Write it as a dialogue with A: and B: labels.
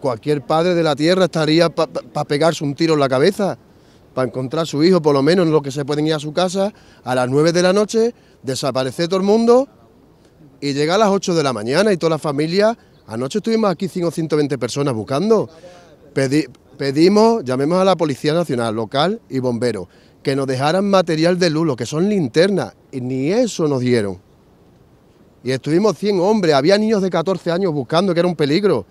A: cualquier padre de la tierra estaría para pegarse un tiro en la cabeza, para encontrar a su hijo, por lo menos en lo que se pueden ir a su casa a las 9 de la noche, desaparece todo el mundo y llega a las 8 de la mañana y toda la familia. Anoche estuvimos aquí 5 o personas buscando. pedimos, llamemos a la Policía Nacional, local y bomberos, que nos dejaran material de luz, lo que son linternas, y ni eso nos dieron. Y estuvimos 100 hombres, había niños de 14 años buscando, que era un peligro.